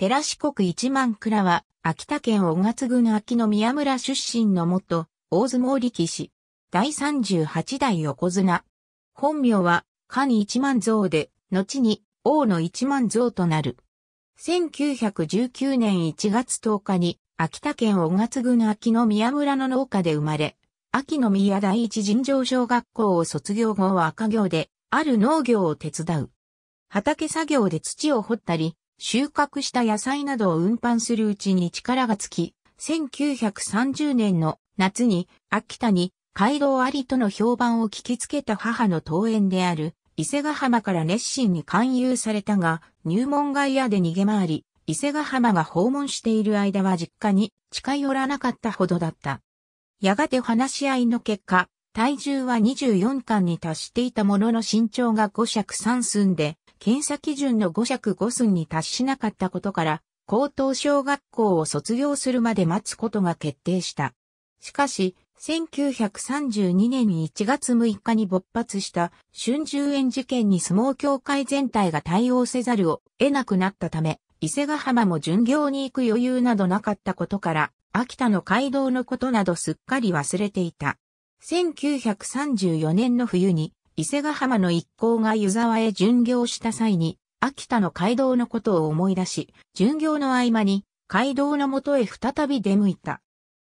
寺四国一万倉は、秋田県小勝郡秋の宮村出身の元、大相撲力士。第38代横綱。本名は、神一万蔵で、後に、王の一万蔵となる。1919年1月10日に、秋田県小勝郡秋の宮村の農家で生まれ、秋の宮第一尋常小学校を卒業後は赤行で、ある農業を手伝う。畑作業で土を掘ったり、収穫した野菜などを運搬するうちに力がつき、1930年の夏に秋田に街道ありとの評判を聞きつけた母の桃園である伊勢ヶ浜から熱心に勧誘されたが、入門外野で逃げ回り、伊勢ヶ浜が訪問している間は実家に近寄らなかったほどだった。やがて話し合いの結果、体重は24巻に達していたものの身長が5尺3寸で、検査基準の5尺5寸に達しなかったことから、高等小学校を卒業するまで待つことが決定した。しかし、1932年1月6日に勃発した春秋円事件に相撲協会全体が対応せざるを得なくなったため、伊勢ヶ浜も巡業に行く余裕などなかったことから、秋田の街道のことなどすっかり忘れていた。1934年の冬に伊勢ヶ浜の一行が湯沢へ巡業した際に、秋田の街道のことを思い出し、巡業の合間に街道のもとへ再び出向いた。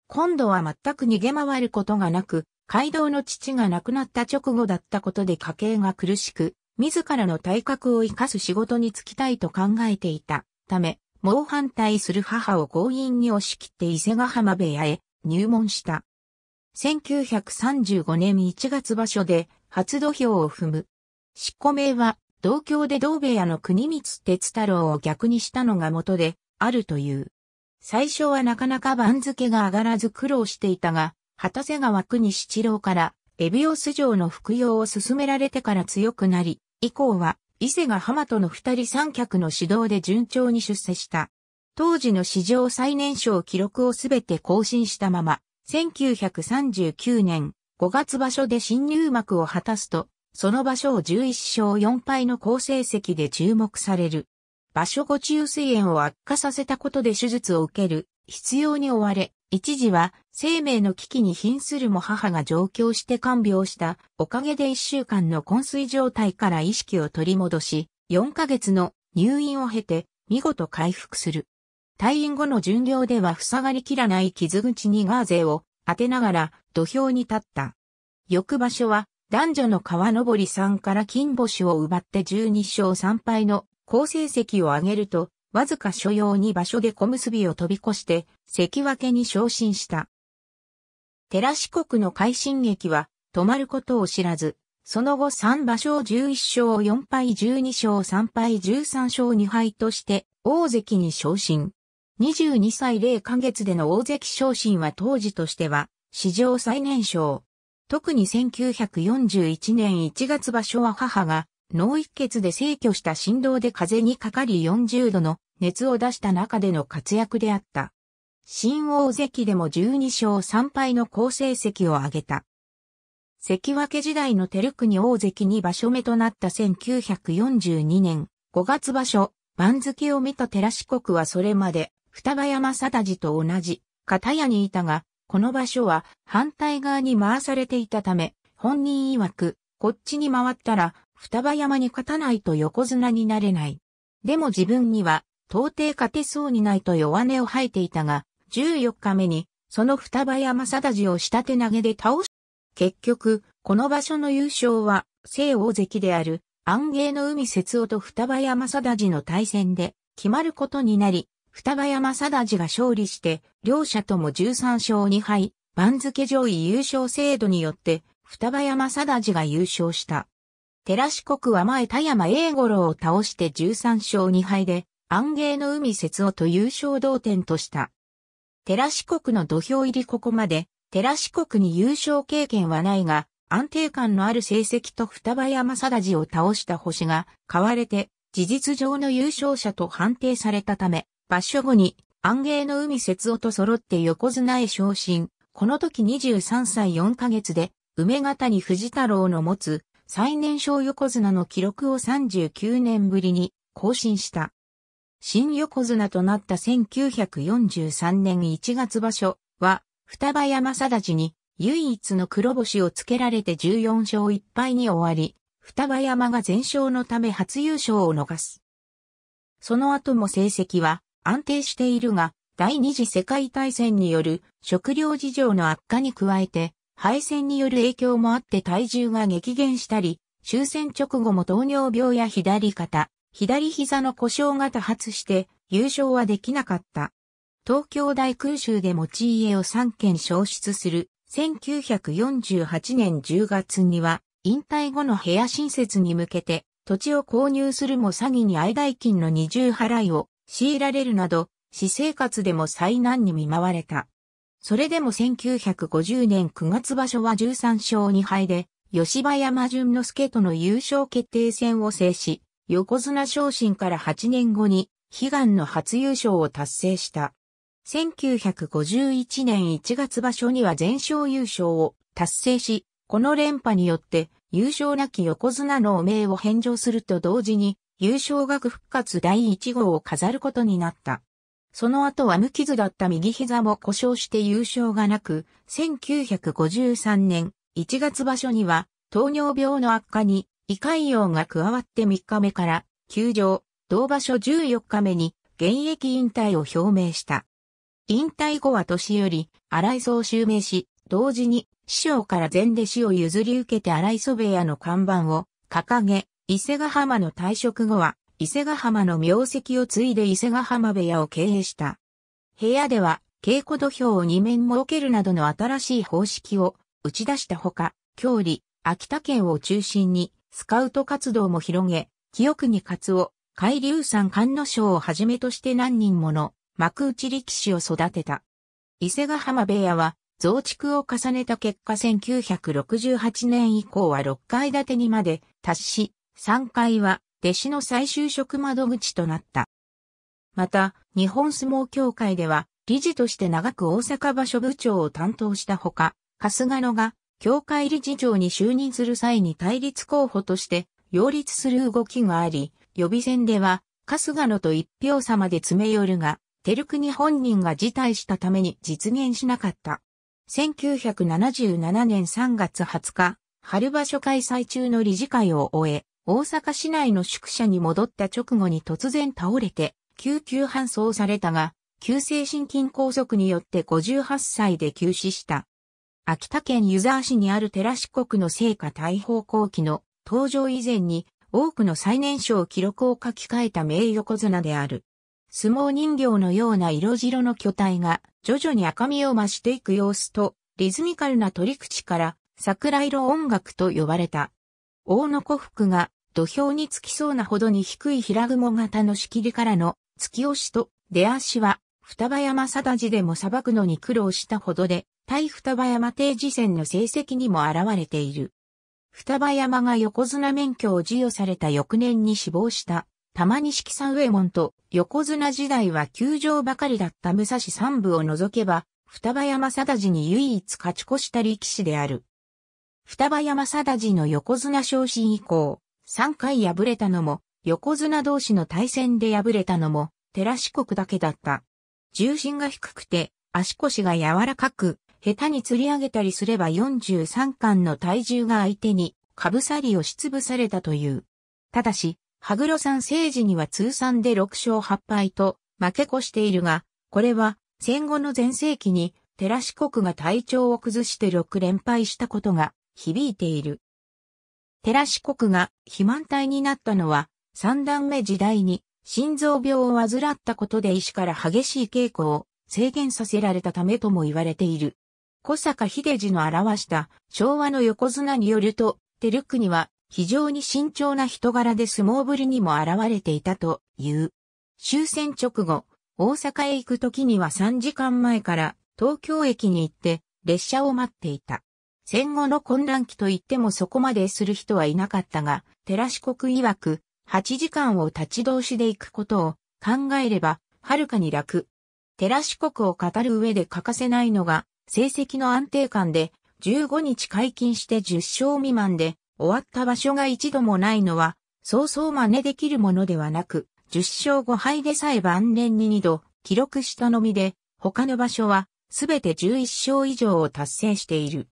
今度は全く逃げ回ることがなく、街道の父が亡くなった直後だったことで家計が苦しく、自らの体格を生かす仕事に就きたいと考えていたため、猛反対する母を強引に押し切って伊勢ヶ浜部屋へ入門した。1935年1月場所で初土俵を踏む。執行名は、同郷で同部屋の国光哲太郎を逆にしたのが元で、あるという。最初はなかなか番付が上がらず苦労していたが、畑瀬川国七郎から、エビオス城の服用を勧められてから強くなり、以降は、伊勢が浜との二人三脚の指導で順調に出世した。当時の史上最年少記録をすべて更新したまま、1939年、5月場所で新入幕を果たすと、その場所を11勝4敗の好成績で注目される。場所後中水炎を悪化させたことで手術を受ける、必要に追われ、一時は生命の危機に瀕するも母が上京して看病したおかげで一週間の昏睡状態から意識を取り戻し、4ヶ月の入院を経て見事回復する。退院後の巡業では塞がりきらない傷口にガーゼを当てながら土俵に立った。翌場所は男女の川登さんから金星を奪って12勝3敗の好成績を上げると、わずか所要に場所で小結を飛び越して、関脇に昇進した。寺四国の快進撃は止まることを知らず、その後3場所11勝4敗12勝3敗13勝2敗として大関に昇進。22歳0ヶ月での大関昇進は当時としては、史上最年少。特に1941年1月場所は母が、脳一血で逝去した振動で風にかかり40度の熱を出した中での活躍であった。新大関でも12勝3敗の好成績を挙げた。関脇時代の照国大関に場所目となった1942年5月場所、番付を見た寺四国はそれまで双葉山貞治と同じ、片屋にいたが、この場所は反対側に回されていたため、本人曰く、こっちに回ったら、双葉山に勝たないと横綱になれない。でも自分には、到底勝てそうにないと弱音を吐いていたが、14日目に、その双葉山貞治を下手投げで倒し、結局、この場所の優勝は、西王関である、安芸の海節夫と双葉山貞治の対戦で、決まることになり、双葉山貞治が勝利して、両者とも13勝2敗、番付上位優勝制度によって、双葉山貞治が優勝した。寺四国は前田山英五郎を倒して13勝2敗で、安芸の海節夫と優勝同点とした。寺四国の土俵入りここまで、寺四国に優勝経験はないが、安定感のある成績と双葉山貞治を倒した星が、買われて、事実上の優勝者と判定されたため、場所後に、安芸の海節夫と揃って横綱へ昇進。この時23歳4ヶ月で、梅方に藤太郎の持つ最年少横綱の記録を39年ぶりに更新した。新横綱となった1943年1月場所は、双葉山定治に唯一の黒星をつけられて14勝1敗に終わり、双葉山が全勝のため初優勝を逃す。その後も成績は安定しているが、第二次世界大戦による食料事情の悪化に加えて、敗戦による影響もあって体重が激減したり、終戦直後も糖尿病や左肩、左膝の故障が多発して優勝はできなかった。東京大空襲で持ち家を3件消失する1948年10月には引退後の部屋新設に向けて土地を購入するも詐欺に愛代金の二重払いを強いられるなど、私生活でも災難に見舞われた。それでも1950年9月場所は13勝2敗で、吉羽山淳之助との優勝決定戦を制し、横綱昇進から8年後に悲願の初優勝を達成した。1951年1月場所には全勝優勝を達成し、この連覇によって優勝なき横綱の名を返上すると同時に優勝学復活第1号を飾ることになった。その後は無傷だった右膝も故障して優勝がなく、1953年1月場所には糖尿病の悪化に胃潰瘍が加わって3日目から休場、同場所14日目に現役引退を表明した。引退後は年寄り、荒磯を襲名し、同時に師匠から全弟子を譲り受けて荒磯部屋の看板を掲げ、伊勢ヶ浜の退職後は、伊勢ヶ浜の名跡を継いで伊勢ヶ浜部屋を経営した。部屋では、稽古土俵を2面設けるなどの新しい方式を打ち出したほか、郷里、秋田県を中心にスカウト活動も広げ、清国勝を、海流山菅野賞をはじめとして何人もの幕内力士を育てた。伊勢ヶ浜部屋は増築を重ねた結果1968年以降は6階建てにまで達し、3階は弟子の再就職窓口となった。また、日本相撲協会では、理事として長く大阪場所部長を担当したほか、春日野が、協会理事長に就任する際に対立候補として、擁立する動きがあり、予備選では、春日野と一票差まで詰め寄るが、照国本人が辞退したために実現しなかった。1977年3月20日、春場所開催中の理事会を終え、大阪市内の宿舎に戻った直後に突然倒れて、救急搬送されたが、急性心筋梗塞によって58歳で急死した。秋田県湯沢市にある寺四国の聖火大砲後期の登場以前に多くの最年少記録を書き換えた名横綱である。相撲人形のような色白の巨体が徐々に赤みを増していく様子とリズミカルな取り口から桜色音楽と呼ばれた。大野古福が土俵につきそうなほどに低い平雲型の仕切りからの突き押しと出足は双葉山定地でも裁くのに苦労したほどで、対双葉山定時戦の成績にも現れている。双葉山が横綱免許を授与された翌年に死亡した玉木三右衛門と横綱時代は休場ばかりだった武蔵三部を除けば、双葉山定治に唯一勝ち越した力士である。双葉山定治の横綱昇進以降、3回敗れたのも、横綱同士の対戦で敗れたのも、寺四国だけだった。重心が低くて、足腰が柔らかく、下手に釣り上げたりすれば43巻の体重が相手に、かぶさりをしつぶされたという。ただし、羽黒山政治には通算で6勝8敗と、負け越しているが、これは、戦後の前世紀に、寺四国が体調を崩して6連敗したことが、響いている。テラシ国が肥満体になったのは、三段目時代に心臓病を患ったことで医師から激しい稽古を制限させられたためとも言われている。小坂秀治の表した昭和の横綱によると、テルクには非常に慎重な人柄で相撲ぶりにも現れていたという。終戦直後、大阪へ行く時には3時間前から東京駅に行って列車を待っていた。戦後の混乱期と言ってもそこまでする人はいなかったが、寺四国曰く、8時間を立ち通しで行くことを考えれば、はるかに楽。寺四国を語る上で欠かせないのが、成績の安定感で、15日解禁して10勝未満で、終わった場所が一度もないのは、そうそう真似できるものではなく、10勝5敗でさえ晩年に2度、記録したのみで、他の場所は、すべて11勝以上を達成している。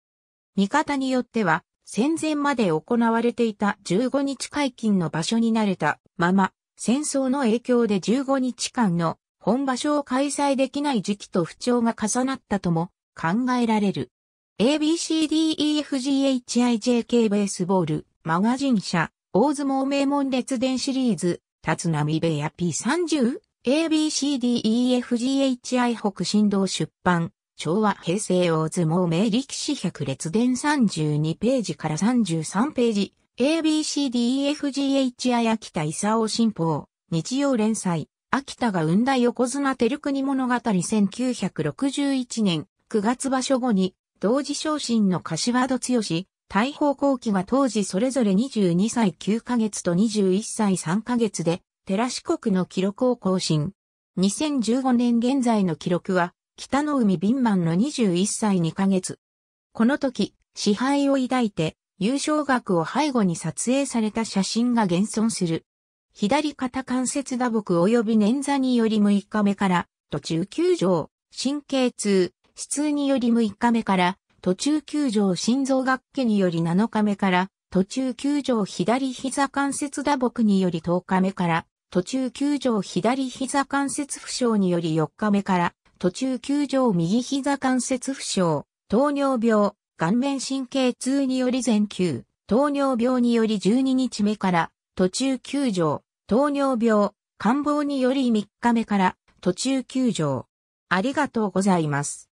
見方によっては、戦前まで行われていた15日解禁の場所になれたまま、戦争の影響で15日間の本場所を開催できない時期と不調が重なったとも考えられる。ABCDEFGHIJK ベースボール、マガジン社、大相撲名門列伝シリーズ、立浪部屋 P30、ABCDEFGHI 北新道出版、昭和平成大相撲名力士百列伝32ページから33ページ、ABCDEFGH 秋田勲新報、日曜連載、秋田が生んだ横綱照国物語1961年9月場所後に、同時昇進の柏戸剛、大砲後期が当時それぞれ22歳9ヶ月と21歳3ヶ月で、寺四国の記録を更新。2015年現在の記録は、北の海敏満の21歳2ヶ月。この時、支配を抱いて、優勝額を背後に撮影された写真が現存する。左肩関節打撲及び捻挫により6日目から、途中休場、神経痛、死痛により6日目から、途中休場心臓学器により7日目から、途中休場左膝関節打撲により10日目から、途中休場左膝関節負傷により4日目から、途中休場右膝関節負傷、糖尿病、顔面神経痛により全休、糖尿病により12日目から途中休場、糖尿病、感冒により3日目から途中休場。ありがとうございます。